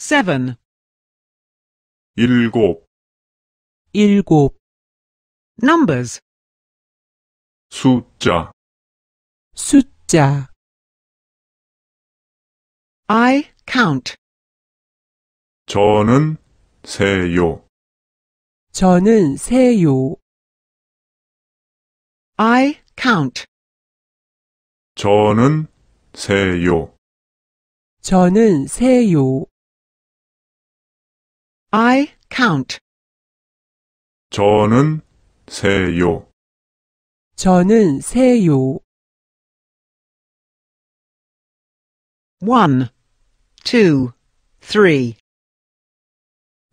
seven 일곱 일곱 numbers 숫자 숫자 I count 저는 세요 저는 세요 I count 저는 세요 저는 세요 I count. 저는 세요. 저는 세요. One, two, three.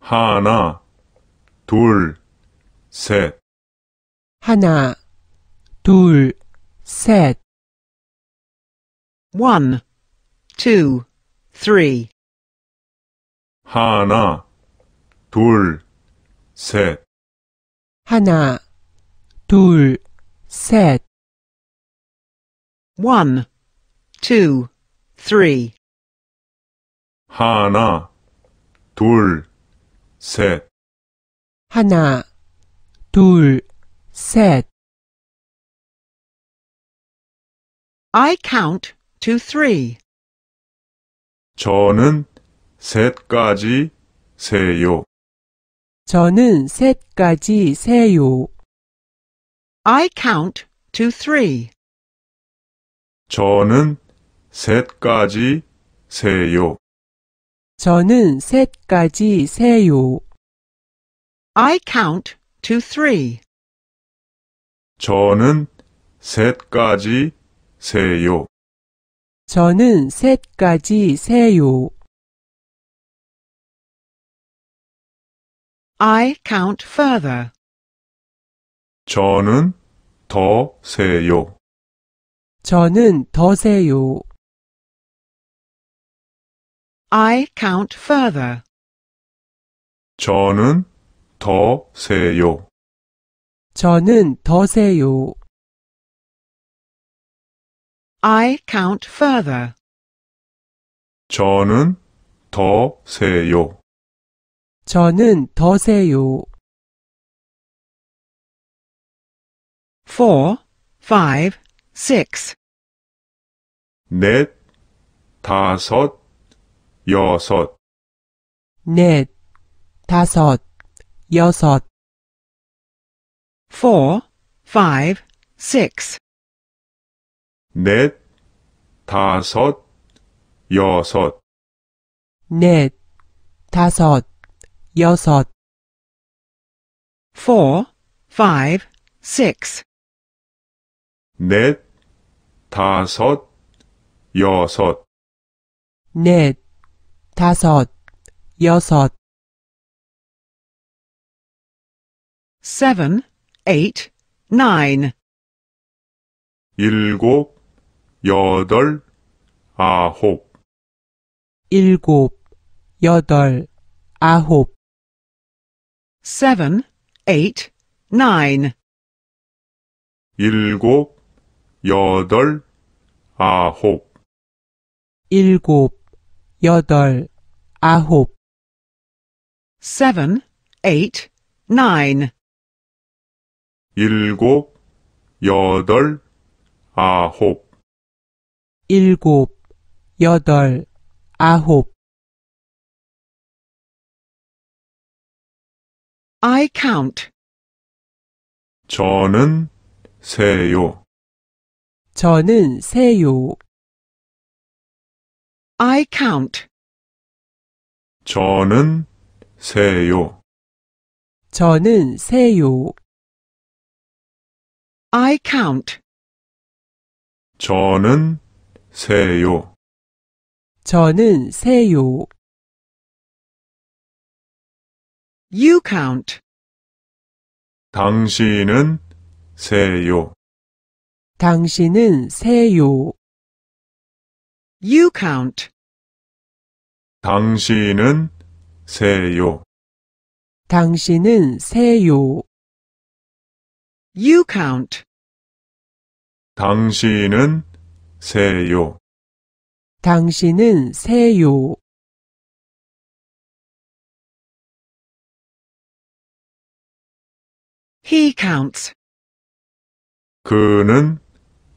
하나, 둘, 셋. 하나, 둘, 셋. One, two, three. 하나, 둘, 셋. 하나, 둘, 셋. One, two, three. 하나, 둘, 셋. 하나, 둘, 셋. I count to three. 저는 셋까지 세요. 저는 셋까지 세요. I count to three. 저는 셋까지 세요. 저는 셋까지 세요. I count to three. 저는 셋까지 세요. 저는 셋까지 세요. I count further. 저는 더 세요. 저는 더 세요. I count further. 저는 더 세요. 저는 더 세요. I count further. 저는 더 세요. 저는 더세요. 4, 5, 6 넷, 다섯, 여섯 넷, 다섯, 여섯 4, 5, 6 넷, 다섯, 여섯 넷, 다섯, yosot. Four, five, six. 넷, 다섯, 여섯. 넷, 다섯, 여섯. Seven, eight, nine. 일곱, 여덟, 아홉. 일곱, 여덟, 아홉 seven, eight, nine. 일곱, 여덟, 아홉. 일곱, 여덟, 아홉. seven, eight, nine. 일곱, 여덟, 아홉. 일곱, 여덟, 아홉. I count. 저는 세요. 저는 세요. I count. 저는 세요. 저는 세요. I count. 저는 세요. 저는 세요. You count. 당신은 세요. 당신은 세요. You count. 당신은 세요. 당신은 세요. You count. 당신은 세요. 당신은 세요. He counts. 그는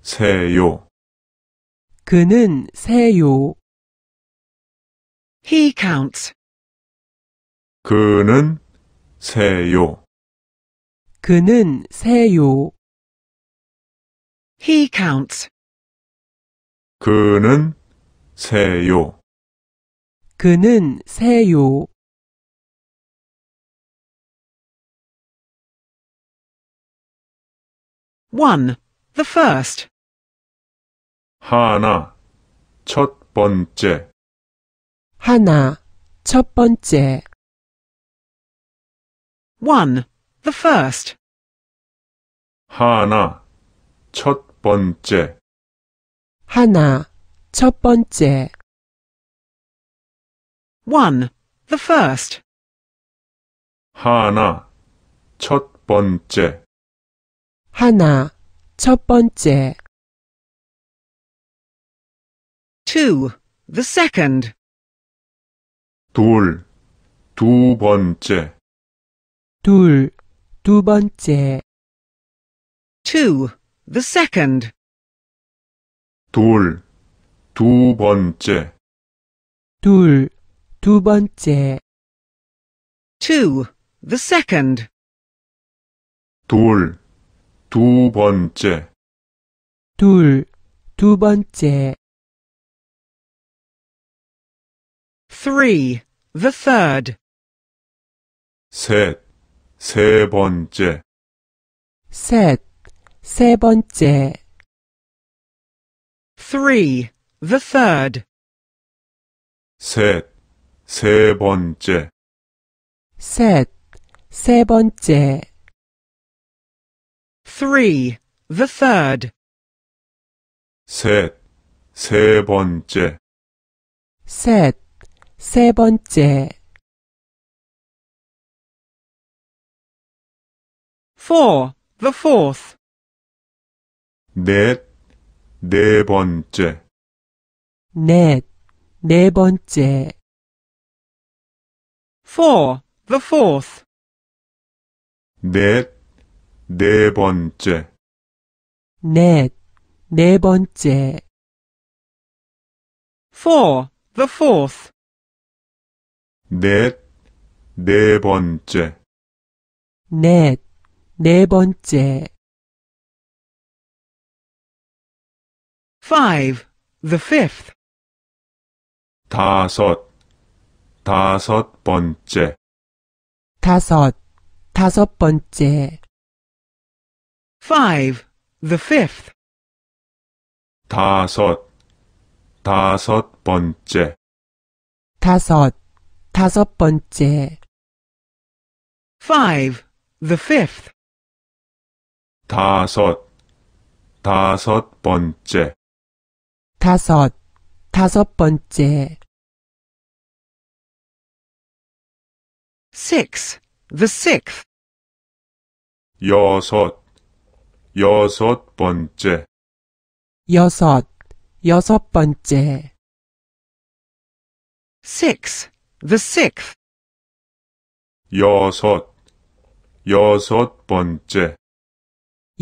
세요. 그는 세요. He counts. 그는 세요. 그는 세요. He counts. 그는 세요. 그는 세요. 1. The first. 하나, 첫 번째. 하나, 첫 번째. 1. The first. 하나, 첫 번째. 하나, 첫 번째. 1. The first. 하나, 첫 번째. 하나, 첫 번째. two, the second. 둘, 두 번째. 둘, 두 번째. two, the second. 둘, 두 번째. 둘, 두 번째. two, the second. 둘, 두 번째 둘, 두 번째 three, the third 셋, 세 번째 셋, 세 번째 three, the third 셋, 세 번째 셋, 세 번째 Three, the third. 셋, 세 번째. 셋, 세 번째. Four, the fourth. 넷, 네 번째. 넷, 네 번째. Four, the fourth. 넷, 네 번째 넷, 네 번째 four, the fourth 넷, 네 번째 넷, 네 번째 five, the fifth 다섯, 다섯 번째 다섯, 다섯 번째 Five, the fifth. 다섯, 다섯 번째. 다섯, 다섯 번째. Five, the fifth. 다섯, 다섯 번째. 다섯, 다섯 번째. Six, the sixth. 여섯, 여섯 번째 여섯, 여섯 번째. Six. The sixth. 여섯 여섯 번째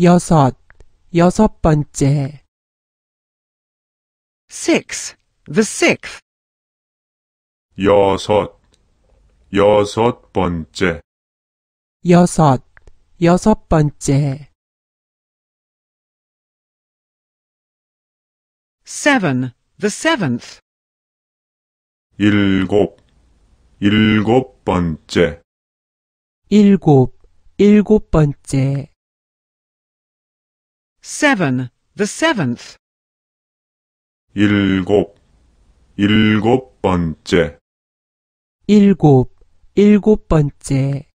여섯, 여섯 번째. Six. The sixth. 여섯 여섯 번째 여섯, 여섯 번째. seven, the seventh. 일곱, 일곱 번째. 일곱, 일곱 번째. seven, the seventh. 일곱, 일곱 번째. 일곱, 일곱 번째.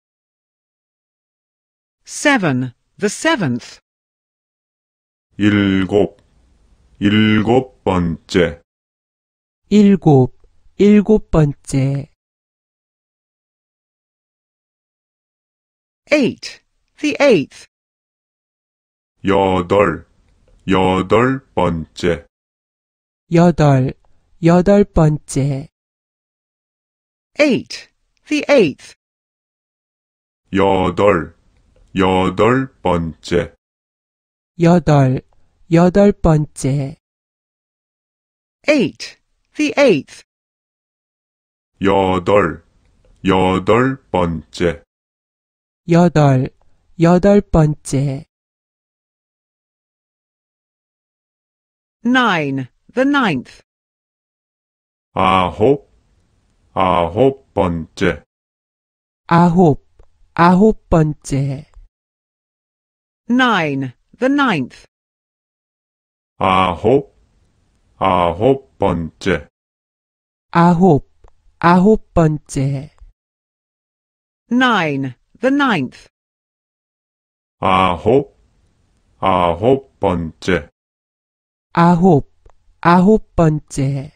seven, the seventh. 일곱, 일곱 번째 일곱, 일곱 번째. Eight. The eighth. 여덟, 여덟 번째 여덟, 여덟 번째. Eight. The eighth. 여덟, 여덟 번째 여덟, 여덟 번째 Eight, the eighth. 여덟, 여덟 번째. 여덟, 여덟 번째 Nine, the ninth. 아홉, 아홉 번째. 아홉, 아홉 번째 Nine, the ninth. 아홉, 아홉 번째. 아홉, 아홉 번째. Nine, the ninth. 아홉, 아홉 번째. 아홉, 아홉 번째.